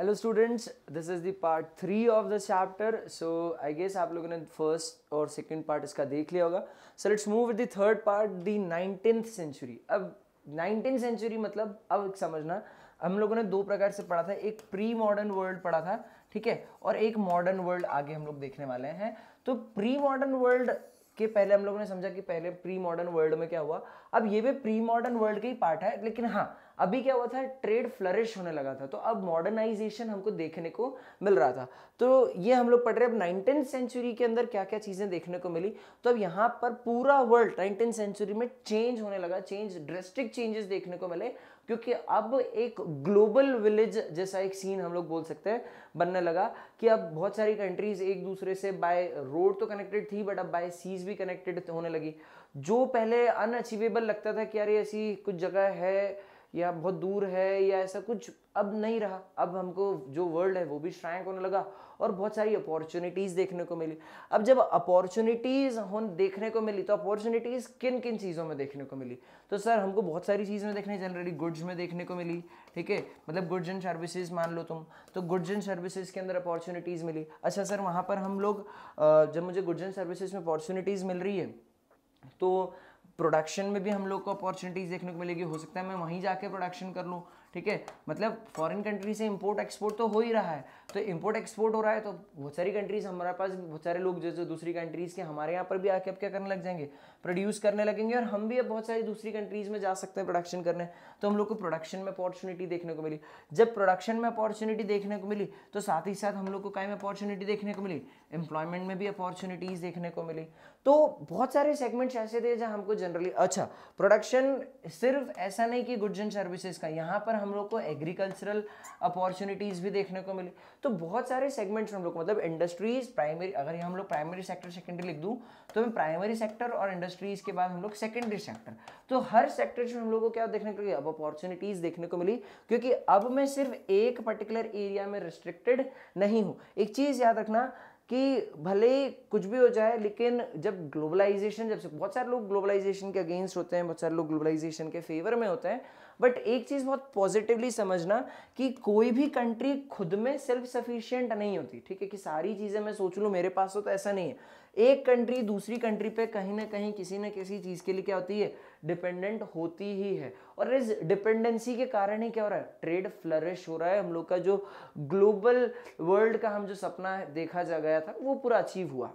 hello students this is the part three of the chapter so I guess आप लोगों ने first और second part इसका देख लिया होगा so let's move the third part the nineteen century अब नाइनटीन सेंचुरी मतलब अब समझना हम लोगों ने दो प्रकार से पढ़ा था एक प्री मॉडर्न वर्ल्ड पढ़ा था ठीक है और एक मॉडर्न वर्ल्ड आगे हम लोग देखने वाले हैं तो प्री मॉडर्न वर्ल्ड के पहले हम लोगों ने समझा कि पहले प्री मॉडर्न वर्ल्ड में क्या हुआ अब ये भी प्री मॉडर्न वर्ल्ड का ही पार्ट है लेकिन हाँ अभी क्या हुआ था ट्रेड फ्लरिश होने लगा था तो अब मॉडर्नाइजेशन हमको देखने को मिल रहा था तो ये हम लोग पढ़ रहे अब नाइनटीन सेंचुरी के अंदर क्या क्या चीज़ें देखने को मिली तो अब यहाँ पर पूरा वर्ल्ड नाइनटीन सेंचुरी में चेंज होने लगा चेंज ड्रेस्टिक चेंजेस देखने को मिले क्योंकि अब एक ग्लोबल विलेज जैसा एक सीन हम लोग बोल सकते हैं बनने लगा कि अब बहुत सारी कंट्रीज एक दूसरे से बाय रोड तो कनेक्टेड थी बट अब बाय सीज भी कनेक्टेड होने लगी जो पहले अनअचीवेबल लगता था कि यार ऐसी कुछ जगह है या बहुत दूर है या ऐसा कुछ अब नहीं रहा अब हमको जो वर्ल्ड है वो भी श्रैंक होने लगा और बहुत सारी अपॉर्चुनिटीज़ देखने को मिली अब जब अपॉर्चुनिटीज़ हो देखने को मिली तो अपॉर्चुनिटीज़ किन किन चीज़ों में देखने को मिली तो सर हमको बहुत सारी चीज़ें देखने जनरली गुड्स में देखने को मिली ठीक है मतलब गुड्स एंड सर्विसेज मान लो तुम तो गुड्स एंड सर्विसेज के अंदर अपॉर्चुनिटीज़ मिली अच्छा सर वहाँ पर हम लोग जब मुझे गुड्स एंड सर्विसेज में अपॉर्चुनिटीज़ मिल रही है तो प्रोडक्शन में भी हम लोग को अपॉर्चुनिटीज़ देखने को मिलेगी हो सकता है मैं वहीं जाके प्रोडक्शन कर लूँ ठीक है मतलब फॉरेन कंट्री से इंपोर्ट एक्सपोर्ट तो हो ही रहा है तो इंपोर्ट एक्सपोर्ट हो रहा है तो बहुत सारी कंट्रीज़ हमारे पास बहुत सारे लोग जैसे दूसरी कंट्रीज़ के हमारे यहाँ पर भी आके अब क्या करने लग जाएंगे प्रोड्यूस करने लगेंगे और हम भी अब बहुत सारी दूसरी कंट्रीज़ में जा सकते हैं प्रोडक्शन करने तो हम लोग को प्रोडक्शन में अपॉर्चुनिटी देखने को मिली जब प्रोडक्शन में अपॉर्चुनिटी देखने को मिली तो साथ ही साथ हम लोग को काय में अपॉर्चुनिटी देखने को मिली एम्प्लॉयमेंट में भी अपॉर्चुनिटीज़ देखने को मिली तो बहुत सारे सेगमेंट्स ऐसे थे जहाँ हमको जनरली अच्छा प्रोडक्शन सिर्फ ऐसा नहीं कि गुड्स एंड सर्विसेज का यहाँ पर हम लोग को एग्रीकल्चरल अपॉर्चुनिटीज़ भी देखने को मिली तो बहुत सारे सेगमेंट्स हम लोग को मतलब इंडस्ट्रीज़ प्राइमरी अगर ये हम लोग प्राइमरी सेक्टर सेकेंडरी लिख दूँ तो मैं प्राइमरी सेक्टर और इंडस्ट्रीज़ के बाद हम लोग सेकेंडरी सेक्टर तो हर सेक्टर से हम लोग को क्या देखने को अपॉर्चुनिटीज़ देखने को मिली क्योंकि अब मैं सिर्फ एक पर्टिकुलर एरिया में रिस्ट्रिक्टेड नहीं हूँ एक चीज़ याद रखना कि भले कुछ भी हो जाए लेकिन जब ग्लोबलाइजेशन जब से बहुत सारे लोग ग्लोबलाइजेशन के अगेंस्ट होते हैं बहुत सारे लोग ग्लोबलाइजेशन के फेवर में होते हैं बट एक चीज़ बहुत पॉजिटिवली समझना कि कोई भी कंट्री खुद में सेल्फ सफिशियंट नहीं होती ठीक है कि सारी चीज़ें मैं सोच लूँ मेरे पास हो तो ऐसा नहीं है एक कंट्री दूसरी कंट्री पे कहीं ना कहीं किसी न किसी चीज़ के लिए क्या होती है डिपेंडेंट होती ही है और इस डिपेंडेंसी के कारण ही क्या हो रहा है ट्रेड फ्लरिश हो रहा है हम लोग का जो ग्लोबल वर्ल्ड का हम जो सपना देखा जा गया था वो पूरा अचीव हुआ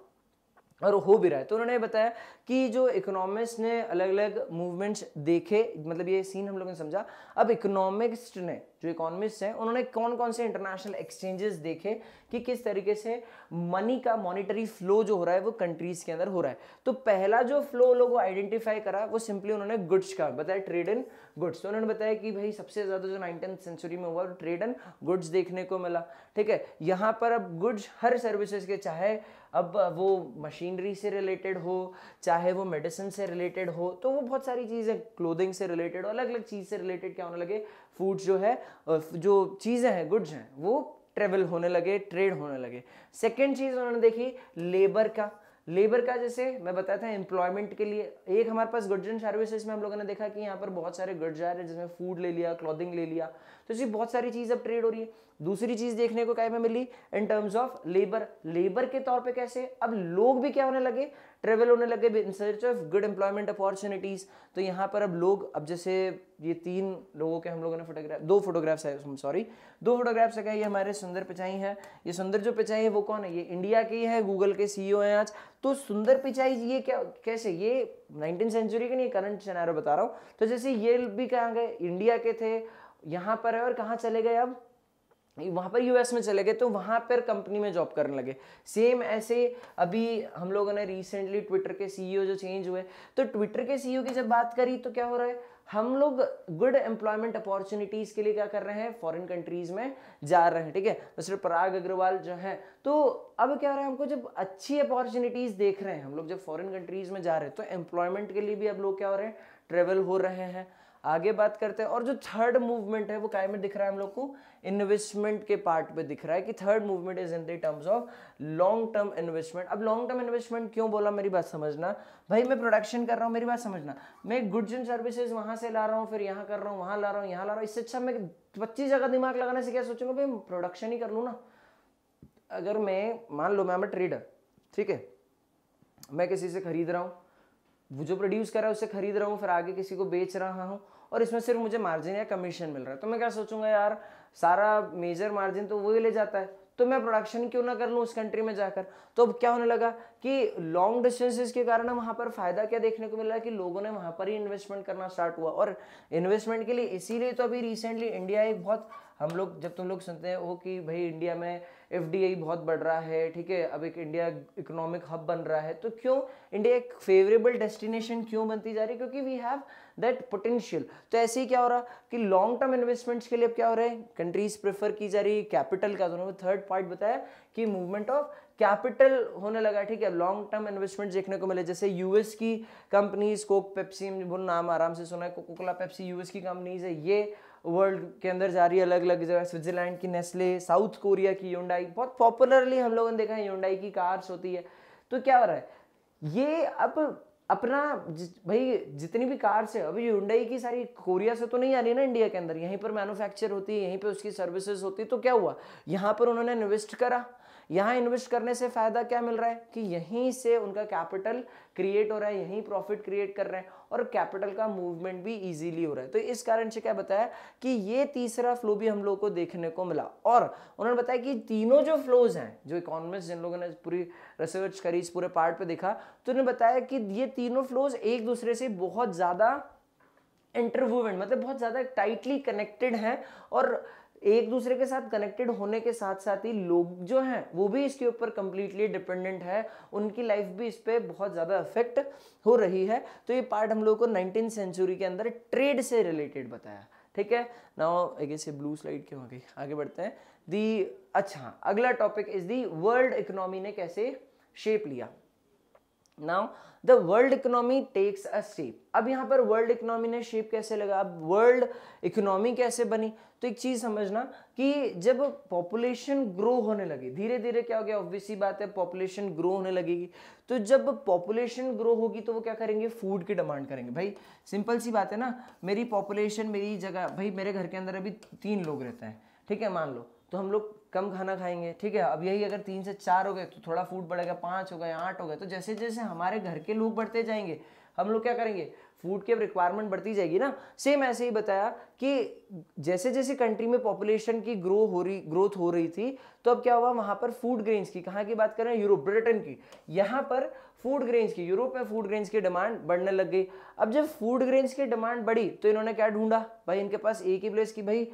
और हो भी रहा है तो उन्होंने बताया कि जो इकोनॉमिस्ट ने अलग अलग मूवमेंट्स देखे मतलब ये सीन हम लोगों ने समझा अब इकोनॉमिस्ट ने जो इकोनॉमिस्ट हैं उन्होंने कौन कौन से इंटरनेशनल एक्सचेंजेस देखे कि किस तरीके से मनी का मॉनिटरी फ्लो जो हो रहा है वो कंट्रीज़ के अंदर हो रहा है तो पहला जो फ्लो लोग आइडेंटिफाई करा वो सिंपली उन्होंने गुड्स का बताया ट्रेड इन गुड्स तो उन्होंने बताया कि भाई सबसे ज़्यादा जो नाइनटीन सेंचुरी में हुआ ट्रेड इन गुड्स देखने को मिला ठीक है यहाँ पर अब गुड्स हर सर्विसेज के चाहे अब वो मशीनरी से रिलेटेड हो चाहे वो मेडिसिन से रिलेटेड हो तो वो बहुत सारी चीज़ें क्लोदिंग से रिलेटेड अलग अलग चीज़ से रिलेटेड क्या होने लगे फूड्स जो है जो चीज़ें हैं गुड्स हैं वो ट्रेवल होने लगे ट्रेड होने लगे सेकेंड चीज़ उन्होंने देखी लेबर का लेबर का जैसे मैं बताया था एम्प्लॉयमेंट के लिए एक हमारे पास गुड्स एंड सर्विसेज में हम लोगों ने देखा कि यहाँ पर बहुत सारे गुड्स आ रहे हैं जिसमें फूड ले लिया क्लॉथिंग ले लिया तो इसकी बहुत सारी चीज़ अब ट्रेड हो रही है दूसरी चीज़ देखने को क्या में मिली in terms of labour labour के तौर पर कैसे अब लोग भी क्या होने लगे ट्रेवल होने लगे in search of good employment opportunities तो यहाँ पर अब लोग अब जैसे ये तीन लोगों के हम लोगों ने फोटोग्राफ दो फोटोग्राफ्स है सॉरी दो फोटोग्राफ्स है ये हमारे सुंदर पिचाई हैं ये सुंदर जो पिचाई है वो कौन है ये इंडिया की है गूगल के सीईओ हैं आज तो सुंदर पिचाई ये क्या कैसे ये नाइनटीन सेंचुरी के नहीं करंट सिनेरियो बता रहा हूँ तो जैसे ये भी कहाँ गए इंडिया के थे यहाँ पर है और कहाँ चले गए अब वहाँ पर यूएस में चले गए तो वहाँ पर कंपनी में जॉब करने लगे सेम ऐसे अभी हम लोगों ने रिसेंटली ट्विटर के सीईओ e जो चेंज हुए तो ट्विटर के सीईओ e की जब बात करी तो क्या हो रहा है हम लोग गुड एम्प्लॉयमेंट अपॉर्चुनिटीज़ के लिए क्या कर रहे हैं फॉरेन कंट्रीज़ में जा रहे हैं ठीक है दूसरे पराग अग्रवाल जो है तो अब क्या हो रहा है हमको जब अच्छी अपॉर्चुनिटीज़ देख रहे हैं हम लोग जब फॉरेन कंट्रीज़ में जा रहे हैं तो एम्प्लॉयमेंट के लिए भी अब लोग क्या हो रहे हैं ट्रेवल हो रहे हैं आगे बात करते हैं और जो थर्ड मूवमेंट है वो काय में दिख रहा है हम लोग को इन्वेस्टमेंट के पार्ट पे दिख रहा है कि third movement is in terms of long term investment अब लॉन्ग टर्म इन्वेस्टमेंट क्यों बोला मेरी बात समझना भाई मैं प्रोडक्शन कर रहा हूँ मेरी बात समझना मैं गुड्स एंड सर्विसेज वहां से ला रहा हूँ फिर यहाँ कर रहा हूँ वहां ला रहा हूँ यहाँ ला रहा हूँ इससे अच्छा मैं पच्चीस जगह दिमाग लगाने से क्या सोचूंगा भाई प्रोडक्शन ही कर लू ना अगर मैं मान लो मैं मैं ट्रेडर ठीक है मैं किसी से खरीद रहा हूँ वो जो प्रोड्यूस कर रहा है उससे खरीद रहा हूँ फिर आगे किसी को बेच रहा हूँ और इसमें सिर्फ मुझे मार्जिन या कमीशन मिल रहा है तो मैं क्या सोचूंगा यार सारा मेजर मार्जिन तो वही ले जाता है तो मैं प्रोडक्शन क्यों ना कर लूँ उस कंट्री में जाकर तो अब क्या होने लगा कि लॉन्ग डिस्टेंसेस के कारण वहाँ पर फ़ायदा क्या देखने को मिला कि लोगों ने वहाँ पर ही इन्वेस्टमेंट करना स्टार्ट हुआ और इन्वेस्टमेंट के लिए इसीलिए तो अभी रिसेंटली इंडिया एक बहुत हम लोग जब तुम लोग सुनते हैं वो कि भाई इंडिया में एफ बहुत बढ़ रहा है ठीक है अब एक इंडिया इकोनॉमिक हब बन रहा है तो क्यों इंडिया एक फेवरेबल डेस्टिनेशन क्यों बनती जा रही है क्योंकि वी हैव दैट पोटेंशियल तो ऐसे ही क्या हो रहा कि लॉन्ग टर्म इन्वेस्टमेंट्स के लिए अब क्या हो रहा है कंट्रीज प्रेफर की जा रही है कैपिटल का दोनों थर्ड पॉइंट बताया कि मूवमेंट ऑफ कैपिटल होने लगा ठीक है लॉन्ग टर्म इन्वेस्टमेंट देखने को मिले जैसे यूएस की कंपनीज कोक पेप्सी नाम आराम से सुना है कोकोकोला पेप्सी यूएस की कंपनीज है ये वर्ल्ड के अंदर जा रही है अलग अलग जगह स्विट्जरलैंड की नेस्ले साउथ कोरिया की यूंडाई बहुत पॉपुलरली हम लोगों ने देखा है यूंडाई की कार्स होती है तो क्या हो रहा है ये अब अपना भाई जितनी भी कार्स है अभी यूंडाई की सारी कोरिया से तो नहीं आ रही ना इंडिया के अंदर यहीं पर मैनुफैक्चर होती है यहीं पर उसकी सर्विसेज होती तो क्या हुआ यहाँ पर उन्होंने इन्वेस्ट करा यहाँ इन्वेस्ट करने से फ़ायदा क्या मिल रहा है कि यहीं से उनका कैपिटल क्रिएट हो रहा है यहीं प्रॉफिट क्रिएट कर रहे हैं और कैपिटल का मूवमेंट भी इजीली हो रहा है तो इस कारण से क्या बताया कि ये तीसरा फ्लो भी हम लोग को देखने को मिला और उन्होंने बताया कि तीनों जो फ्लोज हैं जो इकोनॉमिक्स जिन लोगों ने पूरी रिसर्च करी इस पूरे पार्ट पे देखा तो उन्होंने बताया कि ये तीनों फ्लोज एक दूसरे से बहुत ज़्यादा इंटरवूवेंट मतलब बहुत ज़्यादा टाइटली कनेक्टेड हैं और एक दूसरे के साथ कनेक्टेड होने के साथ साथ ही लोग जो हैं वो भी इसके ऊपर कंप्लीटली डिपेंडेंट है उनकी लाइफ भी इस पर बहुत ज़्यादा अफेक्ट हो रही है तो ये पार्ट हम लोग को नाइनटीन सेंचुरी के अंदर ट्रेड से रिलेटेड बताया ठीक है नाउ आई ये ब्लू स्लाइड क्यों आ गई आगे बढ़ते हैं दी अच्छा हाँ, अगला topic is the world economy ने कैसे शेप लिया now the world economy takes a shape अब यहाँ पर वर्ल्ड इकोनॉमी ने शेप कैसे लगा अब वर्ल्ड इकोनॉमी कैसे बनी तो एक चीज़ समझना कि जब पॉपुलेशन ग्रो होने लगी धीरे धीरे क्या हो गया ऑब्वियसली बात है पॉपुलेशन ग्रो होने लगेगी तो जब पॉपुलेशन ग्रो होगी तो वो क्या करेंगे फूड की डिमांड करेंगे भाई सिंपल सी बात है ना मेरी पॉपुलेशन मेरी जगह भाई मेरे घर के अंदर अभी तीन लोग रहते हैं ठीक है मान लो तो हम लोग कम खाना खाएंगे ठीक है अब यही अगर तीन से चार हो गए तो थोड़ा फूड बढ़ेगा पाँच हो गए आठ हो गए तो जैसे जैसे हमारे घर के लोग बढ़ते जाएंगे हम लोग क्या करेंगे फूड की अब रिक्वायरमेंट बढ़ती जाएगी ना सेम ऐसे ही बताया कि जैसे जैसे कंट्री में पॉपुलेशन की ग्रो हो रही ग्रोथ हो रही थी तो अब क्या हुआ वहां पर फूड ग्रेन्स की कहाँ की बात करें यूरोप ब्रिटेन की यहाँ पर फूड ग्रेन्स की यूरोप में फूड ग्रेन्स की डिमांड बढ़ने लग गई अब जब फूड ग्रेन्स की डिमांड बढ़ी तो इन्होंने क्या ढूंढा भाई इनके पास एक ही प्लेस की भाई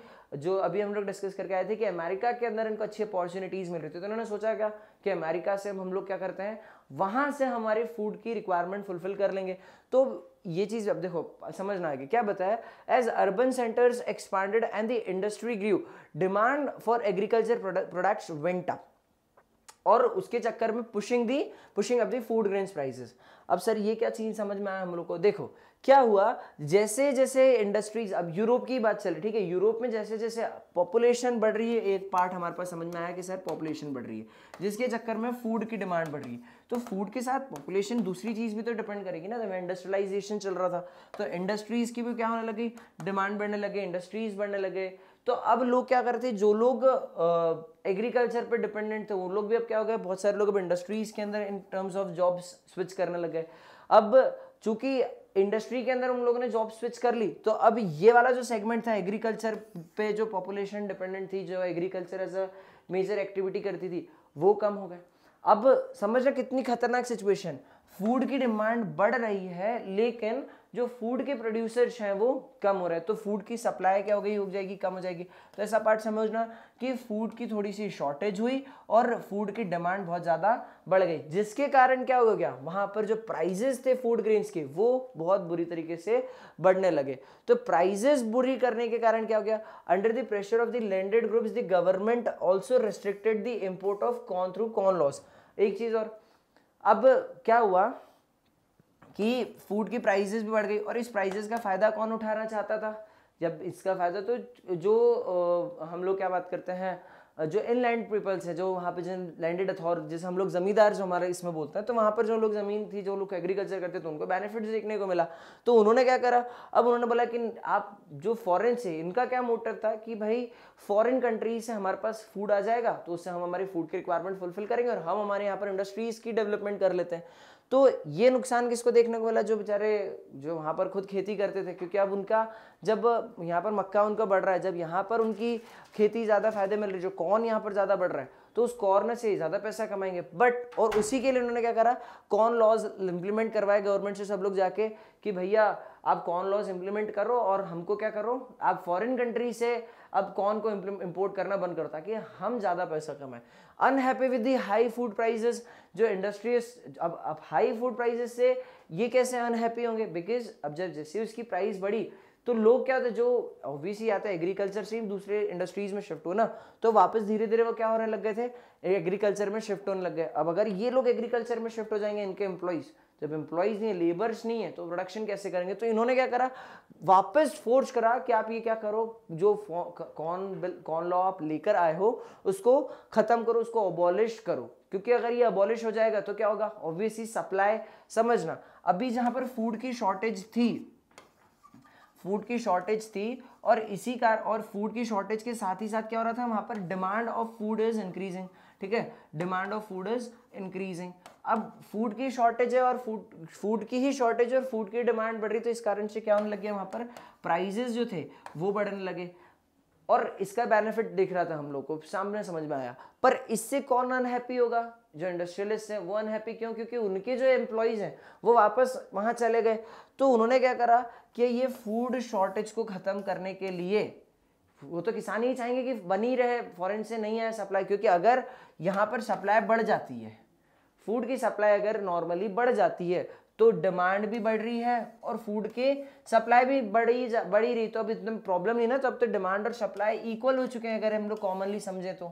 जो अभी हम लोग डिस्कस करके आए थे कि अमेरिका के अंदर इनको अच्छी अपॉर्चुनिटीज़ मिल रही थी तो इन्होंने सोचा क्या कि अमेरिका से हम लोग क्या करते हैं वहां से हमारे फूड की रिक्वायरमेंट फुलफिल कर लेंगे तो ये चीज़ अब देखो समझना है कि क्या बताया as urban centres expanded and the industry grew demand for agriculture products went up और उसके चक्कर में pushing the pushing up the food grains prices अब सर ये क्या चीज़ समझ में आया हम लोग को देखो क्या हुआ जैसे जैसे इंडस्ट्रीज अब यूरोप की बात चल रही है ठीक है यूरोप में जैसे जैसे पॉपुलेशन बढ़ रही है एक पार्ट हमारे पास समझ में आया कि सर पॉपुलेशन बढ़ रही है जिसके चक्कर में फूड की डिमांड बढ़ रही है तो फूड के साथ पॉपुलेशन दूसरी चीज़ भी तो डिपेंड करेगी ना जब इंडस्ट्रियलाइजेशन चल रहा था तो इंडस्ट्रीज़ की भी क्या होने लगी डिमांड बढ़ने लगे इंडस्ट्रीज़ बढ़ने लगे तो अब लोग क्या करते जो लोग एग्रीकल्चर पर डिपेंडेंट थे वो लोग भी अब क्या हो गए बहुत सारे लोग अब इंडस्ट्रीज़ के अंदर in terms of jobs switch करने लग गए अब चूंकि इंडस्ट्री के अंदर उन लोगों ने जॉब स्विच कर ली तो अब ये वाला जो सेगमेंट था एग्रीकल्चर पे जो पॉपुलेशन डिपेंडेंट थी जो agriculture as a major activity करती थी वो कम हो गए अब समझ रहे कितनी खतरनाक सिचुएशन फूड की डिमांड बढ़ रही है लेकिन जो फूड के प्रोड्यूसर्स हैं वो कम हो रहा है तो फूड की सप्लाई क्या हो गई हो जाएगी कम हो जाएगी तो ऐसा पार्ट समझना कि फूड की थोड़ी सी शॉर्टेज हुई और फूड की डिमांड बहुत ज़्यादा बढ़ गई जिसके कारण क्या हो गया वहाँ पर जो प्राइजेस थे फूड ग्रेन्स के वो बहुत बुरी तरीके से बढ़ने लगे तो प्राइजेस बुरी करने के कारण क्या हो गया under the pressure of the landed groups the government also restricted the import of corn through corn laws एक चीज़ और अब क्या हुआ कि फूड की प्राइजेस भी बढ़ गई और इस प्राइजेस का फ़ायदा कौन उठाना चाहता था जब इसका फ़ायदा तो जो हम लोग क्या बात करते हैं जो इन लैंड पीपल्स हैं जो वहाँ पे जिन लैंडेड अथॉर जैसे हम लोग ज़मींदार जो हमारे इसमें बोलते हैं तो वहाँ पर जो लोग ज़मीन थी जो लोग एग्रीकल्चर करते थे तो उनको बेनिफिट देखने को मिला तो उन्होंने क्या करा अब उन्होंने बोला कि आप जो फॉरेन से इनका क्या मोटिव था कि भाई फॉरेन कंट्री से हमारे पास फूड आ जाएगा तो उससे हम हमारी फूड की रिक्वायरमेंट फुलफिल करेंगे और हम हमारे यहाँ पर इंडस्ट्रीज़ की डेवलपमेंट कर लेते हैं तो ये नुकसान किसको देखने को मिला जो बेचारे जो वहाँ पर खुद खेती करते थे क्योंकि अब उनका जब यहाँ पर मक्का उनका बढ़ रहा है जब यहाँ पर उनकी खेती ज़्यादा फायदे मिल रही है जो कौन यहाँ पर ज़्यादा बढ़ रहा है तो उस कॉर्नर से ज़्यादा पैसा कमाएंगे बट और उसी के लिए उन्होंने क्या करा कॉन लॉज इंप्लीमेंट करवाए गवर्नमेंट से सब लोग जाके कि भैया आप कॉन लॉज इंप्लीमेंट करो और हमको क्या करो आप फॉरेन कंट्री से अब कॉन को इम्पोर्ट करना बंद करो ताकि हम ज़्यादा पैसा कमाएं unhappy with the high food prices जो इंडस्ट्रीज अब अब हाई फूड प्राइजेस से ये कैसे अनहैप्पी होंगे बिकॉज अब जब जैसे उसकी प्राइस बढ़ी तो लोग क्या होते जो ऑब्वियसली आता है एग्रीकल्चर से दूसरे इंडस्ट्रीज में शिफ्ट हो ना तो वापस धीरे धीरे वो क्या होने लग गए थे एग्रीकल्चर में शिफ्ट होने लग गए अब अगर ये लोग एग्रीकल्चर में शिफ्ट हो जाएंगे इनके एम्प्लॉयज़ जब एम्प्लॉयज़ नहीं है लेबर्स नहीं है तो प्रोडक्शन कैसे करेंगे तो इन्होंने क्या करा वापस फोर्स करा कि आप ये क्या करो जो कौन बिल कौन लॉ आप लेकर आए हो उसको ख़त्म करो उसको अबॉलिश करो क्योंकि अगर ये अबॉलिश हो जाएगा तो क्या होगा ऑब्वियसली सप्लाई समझना अभी जहां पर फूड की शॉर्टेज थी फूड की शॉर्टेज थी और इसी का और फूड की शॉर्टेज के साथ ही साथ क्या हो रहा था वहाँ पर demand of food is increasing ठीक है demand of food is increasing अब फूड की शॉर्टेज है और फूड फूड की ही शॉर्टेज और फूड की डिमांड बढ़ रही तो इस कारण से क्या होने लगे वहाँ पर प्राइजेज जो थे वो बढ़ने लगे और इसका बेनिफिट दिख रहा था हम लोग को सामने समझ में आया पर इससे कौन अनहैप्पी होगा जो इंडस्ट्रियलिस्ट हैं वो अनहैप्पी क्यों क्योंकि उनके जो एम्प्लॉयज़ हैं वो वापस वहाँ चले गए तो उन्होंने क्या करा कि ये फूड शॉर्टेज को ख़त्म करने के लिए वो तो किसान ही चाहेंगे कि बनी रहे फॉरेन से नहीं आए सप्लाई क्योंकि अगर यहाँ पर सप्लाई बढ़ जाती है फूड की सप्लाई अगर नॉर्मली बढ़ जाती है तो डिमांड भी बढ़ रही है और फूड के सप्लाई भी बढ़ी बढ़ी रही तो अब इतना प्रॉब्लम नहीं ना तो अब तो डिमांड और सप्लाई इक्वल हो चुके हैं अगर हम लोग कॉमनली समझे तो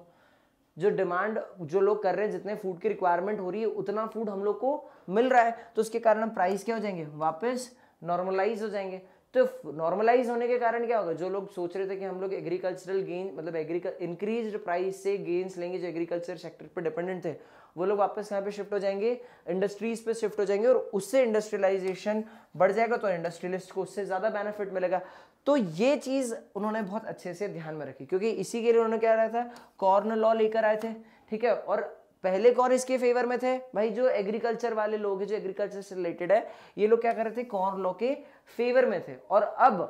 जो डिमांड जो लोग कर रहे हैं जितने फूड की रिक्वायरमेंट हो रही है उतना फूड हम लोग को मिल रहा है तो उसके कारण प्राइस क्या हो जाएंगे वापस नॉर्मलाइज हो जाएंगे तो नॉर्मलाइज होने के कारण क्या होगा जो लोग सोच रहे थे कि हम लोग एग्रीकल्चरल गेन मतलब एग्रीकल इंक्रीज प्राइस से गेन्स लेंगे जो एग्रीकल्चर सेक्टर पर डिपेंडेंट थे वो लोग वापस यहाँ पे शिफ्ट हो जाएंगे इंडस्ट्रीज पे शिफ्ट हो जाएंगे और उससे इंडस्ट्रियलाइजेशन बढ़ जाएगा तो इंडस्ट्रियलिस्ट को उससे ज़्यादा बेनिफिट मिलेगा तो ये चीज़ उन्होंने बहुत अच्छे से ध्यान में रखी क्योंकि इसी के लिए उन्होंने क्या रहा था कॉर्न लॉ लेकर आए थे ठीक है और पहले कौन इसके फेवर में थे भाई जो एग्रीकल्चर वाले लोग हैं जो एग्रीकल्चर से रिलेटेड है ये लोग क्या कर रहे थे कॉर्न लॉ के फेवर में थे और अब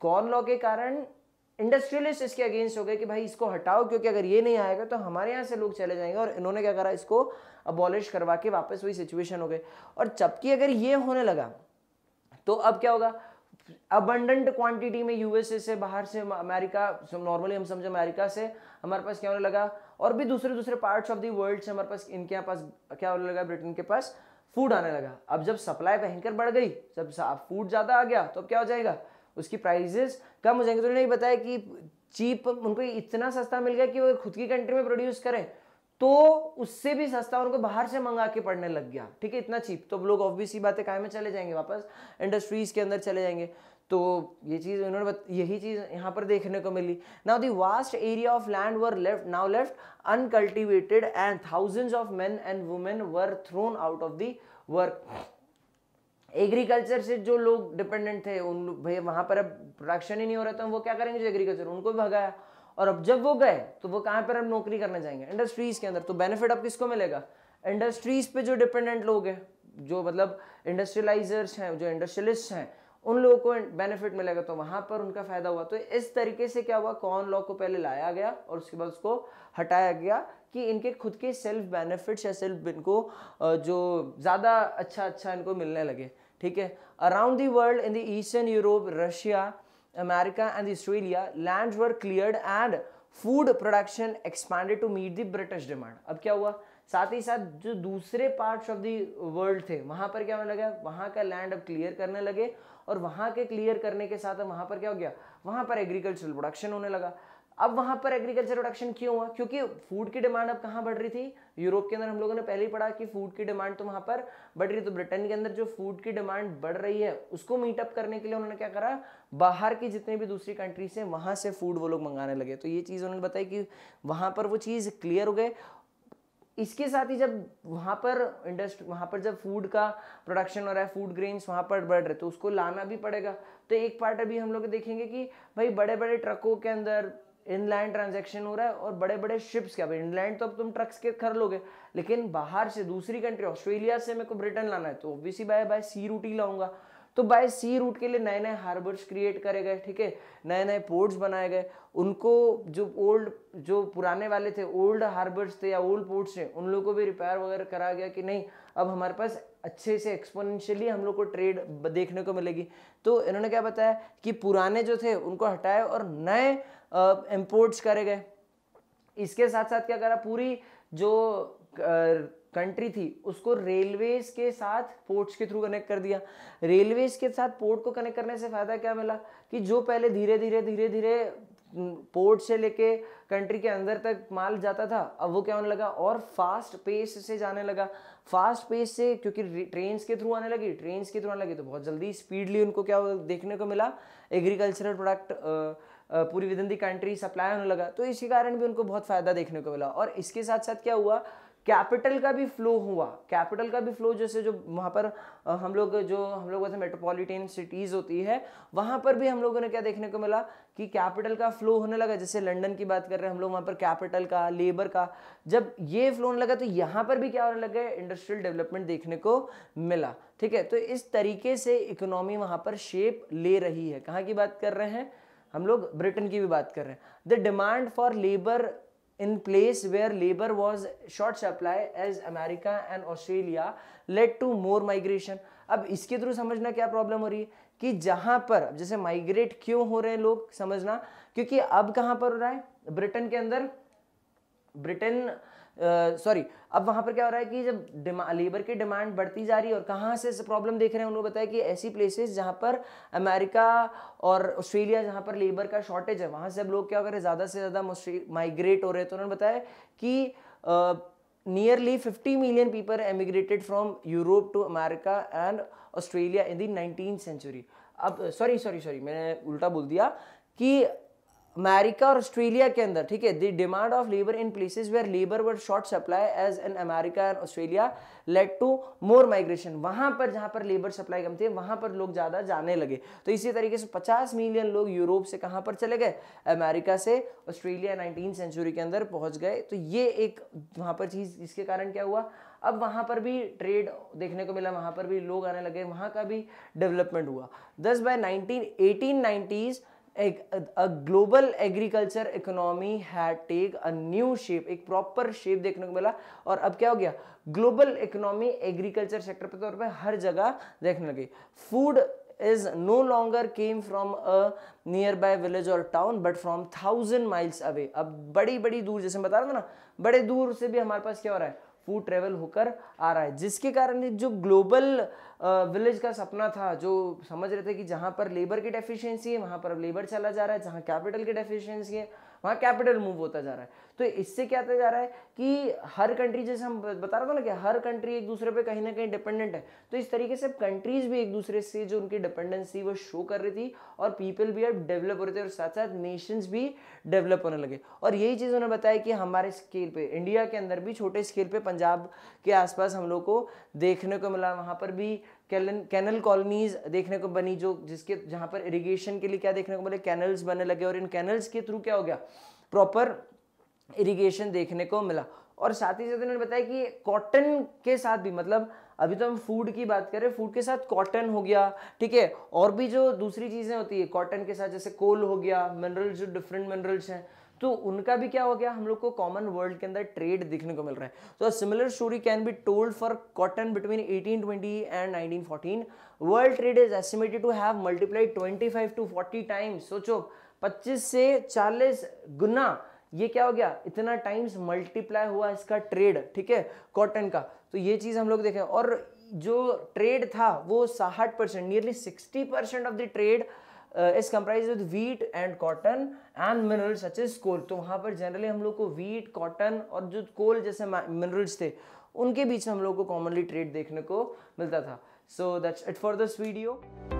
कॉर्न लॉ के कारण इंडस्ट्रियलिस्ट इसके अगेंस्ट हो गए कि भाई इसको हटाओ क्योंकि अगर ये नहीं आएगा तो हमारे यहाँ से लोग चले जाएंगे और इन्होंने क्या करा इसको अबॉलिश करवा के वापस वही सिचुएशन हो गए और जबकि अगर ये होने लगा तो अब क्या होगा अबंडेंट क्वांटिटी में यूएसए से बाहर से अमेरिका नॉर्मली हम समझे अमेरिका से हमारे पास क्या होने लगा और भी दूसरे दूसरे पार्ट्स ऑफ दी वर्ल्ड से हमारे पास इनके यहाँ पास क्या होने लगा ब्रिटेन के पास फूड आने लगा अब जब सप्लाई भयंकर बढ़ गई जब फूड ज़्यादा आ गया तो अब क्या हो जाएगा उसकी प्राइजेस कम हो जाएंगे तो नहीं बताया कि चीप उनको इतना सस्ता मिल गया कि वो खुद की कंट्री में प्रोड्यूस करें तो उससे भी सस्ता उनको बाहर से मंगा के पड़ने लग गया ठीक है इतना चीप तो लोग ऑब्वियसली बातें काय में चले जाएंगे वापस इंडस्ट्रीज के अंदर चले जाएंगे तो ये चीज़ उन्होंने यही चीज़ यहाँ पर देखने को मिली now the vast area of land were left now left uncultivated and thousands of men and women were thrown out of the work agriculture से जो लोग डिपेंडेंट थे उन भाई वहां पर अब प्रोडक्शन ही नहीं हो रहा था वो क्या करेंगे जो एग्रीकल्चर उनको भी भगाया और अब जब वो गए तो वो कहाँ पर अब नौकरी करने जाएंगे इंडस्ट्रीज़ के अंदर तो बेनिफिट अब किसको मिलेगा इंडस्ट्रीज़ पे जो डिपेंडेंट लोग हैं जो मतलब इंडस्ट्रियलाइजर्स हैं जो इंडस्ट्रियलिस्ट हैं उन लोगों को बेनिफिट मिलेगा तो वहां पर उनका फ़ायदा हुआ तो इस तरीके से क्या हुआ कॉमन लॉ को पहले लाया गया और उसके बाद उसको हटाया गया कि इनके खुद के सेल्फ बेनिफिट्स या सेल्फ इनको जो ज़्यादा अच्छा अच्छा इनको मिलने लगे ठीक है around the world in the eastern Europe Russia America and Australia land were cleared and food production expanded to meet the British demand अब क्या हुआ साथ ही साथ जो दूसरे पार्ट्स ऑफ द वर्ल्ड थे वहाँ पर क्या होने लगा वहाँ का लैंड अब क्लियर करने लगे और वहां के क्लियर करने के साथ वहां पर क्या हो गया वहां पर एग्रीकल्चरल प्रोडक्शन होने लगा अब वहां पर एग्रीकल्चर प्रोडक्शन क्यों हुआ क्योंकि फूड की डिमांड अब कहाँ बढ़ रही थी यूरोप के अंदर हम लोगों ने पहले ही पढ़ा कि फूड की डिमांड तो वहां पर बढ़ रही तो ब्रिटेन के अंदर जो फूड की डिमांड बढ़ रही है उसको मीटअप करने के लिए उन्होंने क्या करा बाहर की जितने भी दूसरी कंट्रीज है वहां से फूड वो लोग मंगाने लगे तो ये चीज़ उन्होंने बताई कि वहां पर वो चीज़ क्लियर हो गए इसके साथ ही जब वहाँ पर इंडस्ट वहाँ पर जब फूड का प्रोडक्शन हो रहा है फूड ग्रेन्स वहाँ पर बढ़ रहे तो उसको लाना भी पड़ेगा तो एक पार्ट अभी हम लोग देखेंगे कि भाई बड़े बड़े ट्रकों के अंदर इनलैंड ट्रांजेक्शन हो रहा है और बड़े बड़े शिप्स के अब इनलैंड तो अब तुम ट्रक्स के कर लोगे लेकिन बाहर से दूसरी कंट्री ऑस्ट्रेलिया से मेरे को ब्रिटेन लाना है तो obviously by by sea route ही लाऊंगा तो बाय सी रूट के लिए नए नए हार्बर्स क्रिएट करे गए ठीक है नए नए पोर्ट्स बनाए गए उनको जो ओल्ड जो पुराने वाले थे ओल्ड हार्बर्स थे या ओल्ड पोर्ट्स थे उन लोगों को भी रिपेयर वगैरह करा गया कि नहीं अब हमारे पास अच्छे से एक्सपोनेंशियली हम लोग को ट्रेड देखने को मिलेगी तो इन्होंने क्या बताया कि पुराने जो थे उनको हटाए और नए इम्पोर्ट्स करे गए इसके साथ साथ क्या करा पूरी जो कंट्री थी उसको रेलवेज के साथ पोर्ट्स के थ्रू कनेक्ट कर दिया रेलवेज के साथ पोर्ट को कनेक्ट करने से फ़ायदा क्या मिला कि जो पहले धीरे धीरे धीरे धीरे पोर्ट से लेके कंट्री के अंदर तक माल जाता था अब वो क्या होने लगा और फास्ट पेस से जाने लगा फास्ट पेस से क्योंकि ट्रेन्स के थ्रू आने लगी ट्रेन्स के थ्रू आने लगी तो बहुत जल्दी स्पीडली उनको क्या देखने को मिला एग्रीकल्चरल प्रोडक्ट पूरी विदिन दी कंट्री सप्लाई होने लगा तो इसी कारण भी उनको बहुत फ़ायदा देखने को मिला और इसके साथ साथ क्या हुआ कैपिटल का भी फ्लो हुआ कैपिटल का भी फ्लो जैसे जो वहाँ पर हम लोग जो हम लोग जैसे मेट्रोपॉलिटन सिटीज़ होती है वहाँ पर भी हम लोगों ने क्या देखने को मिला कि कैपिटल का फ्लो होने लगा जैसे लंदन की बात कर रहे हैं हम लोग वहाँ पर कैपिटल का लेबर का जब ये फ्लो होने लगा तो यहाँ पर भी क्या होने लगे इंडस्ट्रियल डेवलपमेंट देखने को मिला ठीक है तो इस तरीके से इकोनॉमी वहाँ पर शेप ले रही है कहाँ की बात कर रहे हैं हम लोग ब्रिटेन की भी बात कर रहे हैं the demand for labour in place where labour was short supply as America and Australia led to more migration अब इसके थ्रू समझना क्या प्रॉब्लम हो रही है कि जहां पर जैसे माइग्रेट क्यों हो रहे हैं लोग समझना क्योंकि अब कहां पर हो रहा है ब्रिटेन के अंदर ब्रिटेन सॉरी अब वहाँ पर क्या हो रहा है कि जब लेबर की डिमांड बढ़ती जा रही है और कहाँ से प्रॉब्लम देख रहे हैं उन्होंने बताया कि ऐसी प्लेसेस जहाँ पर अमेरिका और ऑस्ट्रेलिया जहाँ पर लेबर का शॉर्टेज है वहाँ से अब लोग क्या कर रहे हैं ज़्यादा से ज़्यादा माइग्रेट हो रहे हैं तो उन्होंने बताया कि nearly fifty million people emigrated from Europe to America and Australia in the nineteen century अब सॉरी सॉरी सॉरी मैंने उल्टा बोल दिया कि अमेरिका और ऑस्ट्रेलिया के अंदर ठीक है the demand of labour in places where labour were short supply as in America and Australia led to more migration वहां पर जहां पर लेबर सप्लाई कम थी वहां पर लोग ज्यादा जाने लगे तो इसी तरीके से 50 मिलियन लोग यूरोप से कहां पर चले गए अमेरिका से ऑस्ट्रेलिया नाइनटीन सेंचुरी के अंदर पहुंच गए तो ये एक वहां पर चीज इसके कारण क्या हुआ अब वहां पर भी ट्रेड देखने को मिला वहां पर भी लोग आने लगे वहां का भी डेवलपमेंट हुआ दस बाय नाइनटीन एटीन नाइन्टीज़ एक a global agriculture economy had take a new shape एक प्रॉपर शेप देखने को मिला और अब क्या हो गया ग्लोबल इकोनॉमी एग्रीकल्चर सेक्टर के तौर पे हर जगह देखने लगी food is no longer came from a nearby village और town but from thousand miles away अब बड़ी बड़ी दूर जैसे बता रहा था ना बड़े दूर से भी हमारे पास क्या हो रहा है फूड ट्रेवल होकर आ रहा है जिसके कारण जो ग्लोबल विलेज का सपना था जो समझ रहे थे कि जहाँ पर लेबर की डेफिशिएंसी है वहाँ पर अब लेबर चला जा रहा है जहाँ कैपिटल की डेफिशिएंसी है वहाँ कैपिटल मूव होता जा रहा है तो इससे क्या आता जा रहा है कि हर कंट्री जैसे हम बता रहा था ना कि हर कंट्री एक दूसरे पे कहीं ना कहीं डिपेंडेंट है तो इस तरीके से कंट्रीज भी एक दूसरे से जो उनकी डिपेंडेंस थी वो शो कर रही थी और पीपल भी अब डेवलप हो रहे थे और साथ साथ नेशंस भी डेवलप होने लगे और यही चीज़ उन्होंने बताया कि हमारे स्केल पर इंडिया के अंदर भी छोटे स्केल पर पंजाब के आसपास हम लोग को देखने को मिला वहाँ पर भी कैनल कॉलोनीज देखने को बनी जो जिसके जहां पर इरिगेशन के लिए क्या देखने को मिले कैनल्स बनने लगे और इन कैनल्स के थ्रू क्या हो गया प्रॉपर इरिगेशन देखने को मिला और साथ ही साथ उन्होंने बताया कि कॉटन के साथ भी मतलब अभी तो हम फूड की बात करें फूड के साथ कॉटन हो गया ठीक है और भी जो दूसरी चीज़ें होती है कॉटन के साथ जैसे कोल हो गया मिनरल्स जो डिफरेंट मिनरल्स हैं तो उनका भी क्या हो गया हम लोग को कॉमन वर्ल्ड के अंदर ट्रेड दिखने को मिल रहा है तो similar story can be told for cotton between 1820 and 1914 world trade is estimated to have multiplied 25 to 40 times सोचो 25 से 40 गुना ये क्या हो गया इतना टाइम्स मल्टीप्लाई हुआ इसका ट्रेड ठीक है कॉटन का तो ये चीज़ हम लोग देखें और जो ट्रेड था वो साठ percent nearly sixty percent of the trade is comprise with wheat and cotton and minerals such as coal तो वहाँ पर जनरली हम लोग को वीट कॉटन और जो कोल जैसे मिनरल्स थे उनके बीच में हम लोग को कॉमनली ट्रेड देखने को मिलता था so that's it for this video